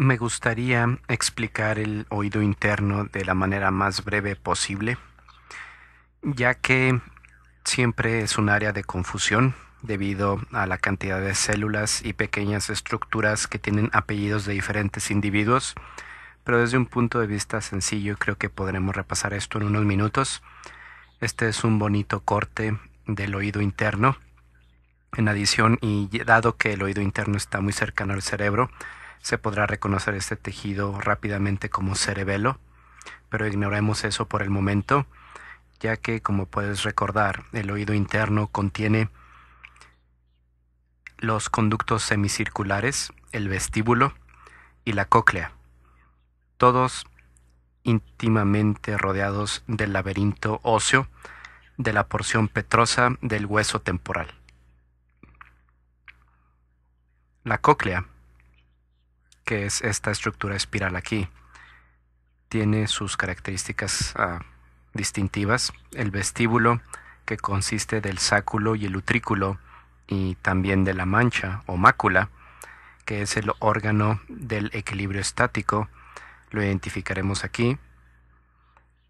Me gustaría explicar el oído interno de la manera más breve posible, ya que siempre es un área de confusión debido a la cantidad de células y pequeñas estructuras que tienen apellidos de diferentes individuos, pero desde un punto de vista sencillo creo que podremos repasar esto en unos minutos. Este es un bonito corte del oído interno. En adición, y dado que el oído interno está muy cercano al cerebro, se podrá reconocer este tejido rápidamente como cerebelo, pero ignoremos eso por el momento, ya que, como puedes recordar, el oído interno contiene los conductos semicirculares, el vestíbulo y la cóclea, todos íntimamente rodeados del laberinto óseo de la porción petrosa del hueso temporal. La cóclea que es esta estructura espiral aquí. Tiene sus características ah, distintivas, el vestíbulo que consiste del sáculo y el utrículo y también de la mancha o mácula, que es el órgano del equilibrio estático, lo identificaremos aquí,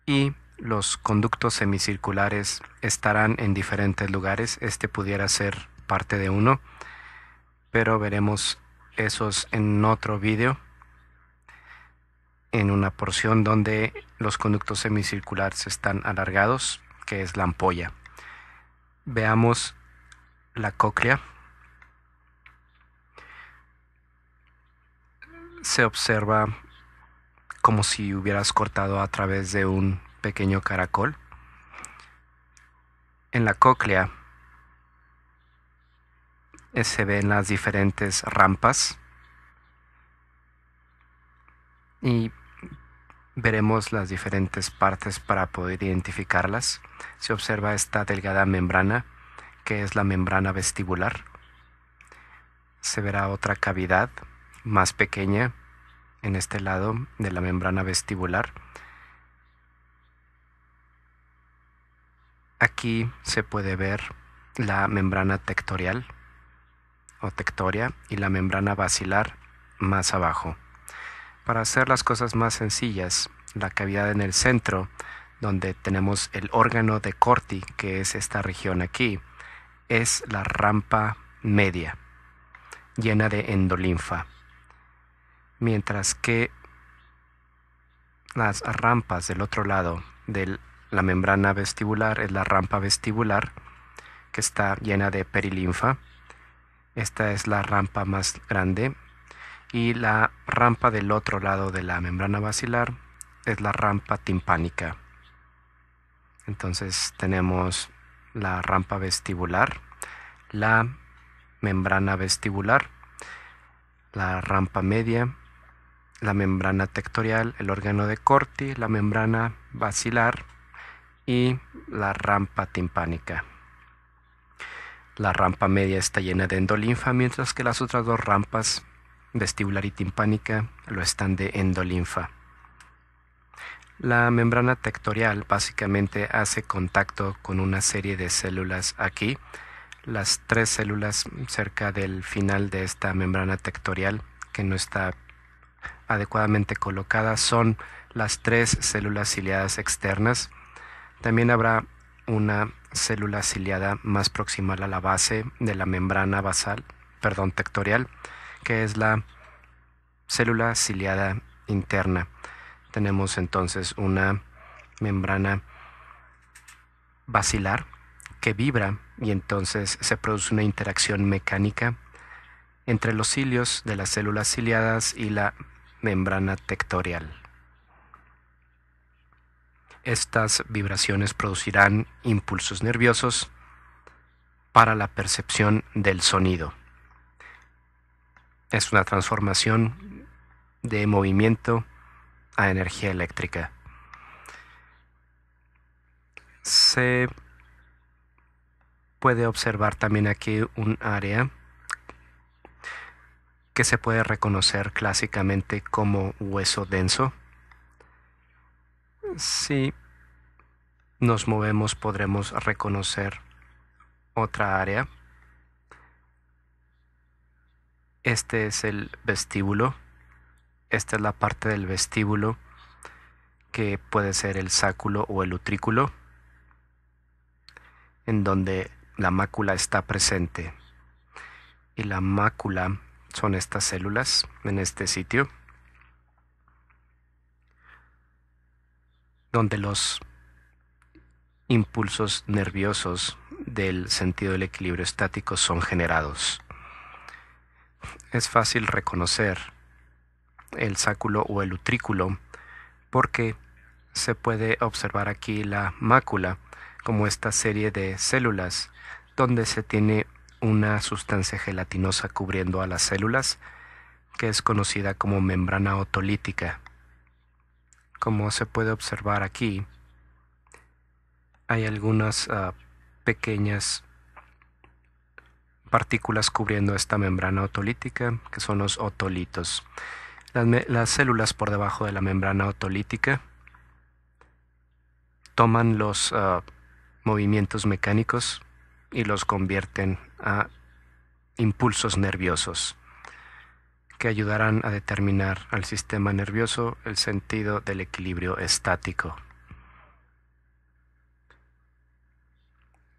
y los conductos semicirculares estarán en diferentes lugares, este pudiera ser parte de uno, pero veremos esos en otro vídeo en una porción donde los conductos semicirculares están alargados, que es la ampolla. Veamos la cóclea. Se observa como si hubieras cortado a través de un pequeño caracol. En la cóclea se ven las diferentes rampas y veremos las diferentes partes para poder identificarlas. Se observa esta delgada membrana que es la membrana vestibular. Se verá otra cavidad más pequeña en este lado de la membrana vestibular. Aquí se puede ver la membrana tectorial o tectoria y la membrana basilar más abajo. Para hacer las cosas más sencillas, la cavidad en el centro, donde tenemos el órgano de Corti, que es esta región aquí, es la rampa media, llena de endolinfa. Mientras que las rampas del otro lado de la membrana vestibular es la rampa vestibular, que está llena de perilinfa esta es la rampa más grande y la rampa del otro lado de la membrana basilar es la rampa timpánica. Entonces tenemos la rampa vestibular, la membrana vestibular, la rampa media, la membrana tectorial, el órgano de Corti, la membrana basilar y la rampa timpánica. La rampa media está llena de endolinfa, mientras que las otras dos rampas, vestibular y timpánica, lo están de endolinfa. La membrana tectorial básicamente hace contacto con una serie de células aquí. Las tres células cerca del final de esta membrana tectorial, que no está adecuadamente colocada, son las tres células ciliadas externas. También habrá una célula ciliada más proximal a la base de la membrana basal, perdón, tectorial, que es la célula ciliada interna. Tenemos entonces una membrana basilar que vibra y entonces se produce una interacción mecánica entre los cilios de las células ciliadas y la membrana tectorial. Estas vibraciones producirán impulsos nerviosos para la percepción del sonido. Es una transformación de movimiento a energía eléctrica. Se puede observar también aquí un área que se puede reconocer clásicamente como hueso denso. Si nos movemos podremos reconocer otra área. Este es el vestíbulo. Esta es la parte del vestíbulo que puede ser el sáculo o el utrículo, en donde la mácula está presente. Y la mácula son estas células en este sitio. donde los impulsos nerviosos del sentido del equilibrio estático son generados. Es fácil reconocer el sáculo o el utrículo porque se puede observar aquí la mácula como esta serie de células donde se tiene una sustancia gelatinosa cubriendo a las células que es conocida como membrana otolítica. Como se puede observar aquí, hay algunas ah, pequeñas partículas cubriendo esta membrana otolítica, que son los otolitos. Las, células por debajo de la membrana otolítica toman los ah, movimientos mecánicos y los convierten a impulsos nerviosos que ayudarán a determinar al sistema nervioso el sentido del equilibrio estático.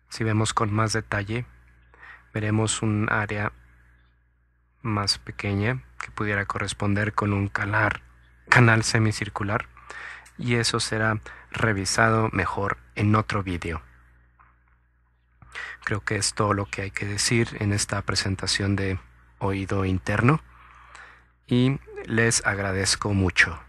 Si vemos con más detalle, veremos un área más pequeña que pudiera corresponder con un canal semicircular y eso será revisado mejor en otro vídeo. Creo que es todo lo que hay que decir en esta presentación de oído interno y les agradezco mucho.